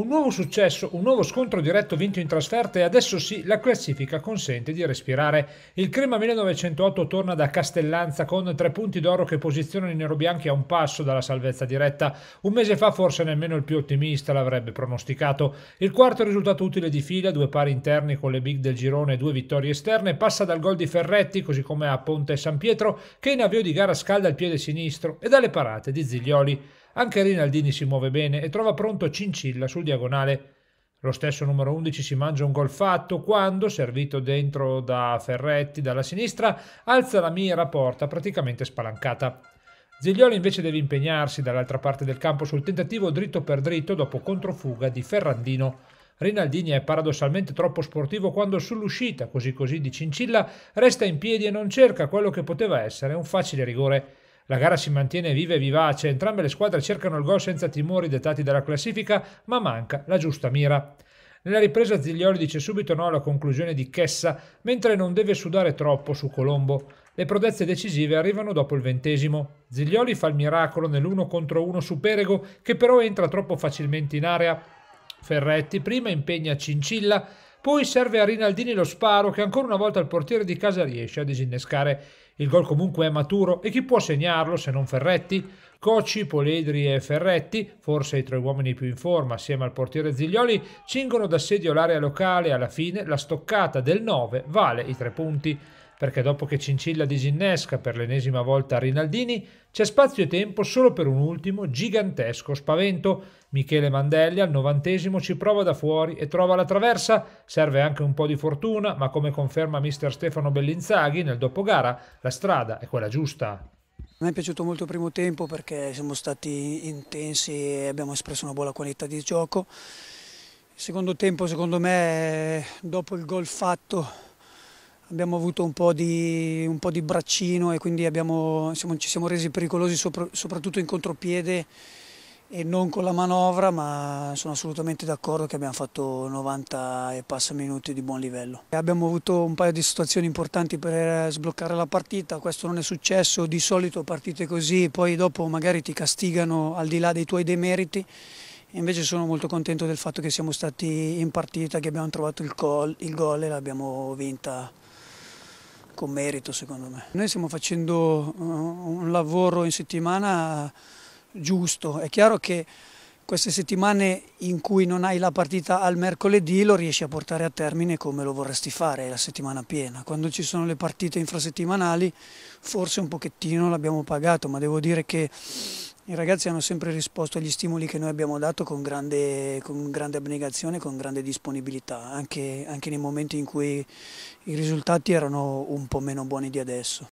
Un nuovo successo, un nuovo scontro diretto vinto in trasferta e adesso sì la classifica consente di respirare. Il Crema 1908 torna da Castellanza con tre punti d'oro che posizionano i nerobianchi a un passo dalla salvezza diretta. Un mese fa forse nemmeno il più ottimista l'avrebbe pronosticato. Il quarto risultato utile di fila, due pari interni con le big del girone e due vittorie esterne, passa dal gol di Ferretti così come a Ponte San Pietro che in avvio di gara scalda il piede sinistro e dalle parate di Ziglioli. Anche Rinaldini si muove bene e trova pronto Cincilla sul diagonale. Lo stesso numero 11 si mangia un gol fatto quando, servito dentro da Ferretti dalla sinistra, alza la mira porta praticamente spalancata. Ziglioli invece deve impegnarsi dall'altra parte del campo sul tentativo dritto per dritto dopo controfuga di Ferrandino. Rinaldini è paradossalmente troppo sportivo quando sull'uscita, così così, di Cincilla, resta in piedi e non cerca quello che poteva essere un facile rigore. La gara si mantiene viva e vivace, entrambe le squadre cercano il gol senza timori dettati dalla classifica, ma manca la giusta mira. Nella ripresa Ziglioli dice subito no alla conclusione di Chessa, mentre non deve sudare troppo su Colombo. Le prodezze decisive arrivano dopo il ventesimo. Ziglioli fa il miracolo nell'1 contro 1 su Perego, che però entra troppo facilmente in area. Ferretti prima impegna Cincilla, poi serve a Rinaldini lo sparo che ancora una volta il portiere di casa riesce a disinnescare. Il gol comunque è maturo e chi può segnarlo se non Ferretti? Cocci, Poledri e Ferretti, forse i tre uomini più in forma assieme al portiere Ziglioli, cingono d'assedio l'area locale e alla fine la stoccata del 9 vale i tre punti perché dopo che Cincilla disinnesca per l'ennesima volta Rinaldini, c'è spazio e tempo solo per un ultimo gigantesco spavento. Michele Mandelli al novantesimo ci prova da fuori e trova la traversa, serve anche un po' di fortuna, ma come conferma mister Stefano Bellinzaghi nel dopogara, la strada è quella giusta. A me è piaciuto molto il primo tempo perché siamo stati intensi e abbiamo espresso una buona qualità di gioco. Il secondo tempo, secondo me, dopo il gol fatto abbiamo avuto un po' di, un po di braccino e quindi abbiamo, siamo, ci siamo resi pericolosi sopra, soprattutto in contropiede e non con la manovra, ma sono assolutamente d'accordo che abbiamo fatto 90 e passa minuti di buon livello. Abbiamo avuto un paio di situazioni importanti per sbloccare la partita, questo non è successo, di solito partite così, e poi dopo magari ti castigano al di là dei tuoi demeriti. Invece sono molto contento del fatto che siamo stati in partita, che abbiamo trovato il gol, il gol e l'abbiamo vinta con merito secondo me. Noi stiamo facendo eh, un lavoro in settimana giusto, è chiaro che queste settimane in cui non hai la partita al mercoledì lo riesci a portare a termine come lo vorresti fare, la settimana piena. Quando ci sono le partite infrasettimanali forse un pochettino l'abbiamo pagato, ma devo dire che i ragazzi hanno sempre risposto agli stimoli che noi abbiamo dato con grande, con grande abnegazione, con grande disponibilità, anche, anche nei momenti in cui i risultati erano un po' meno buoni di adesso.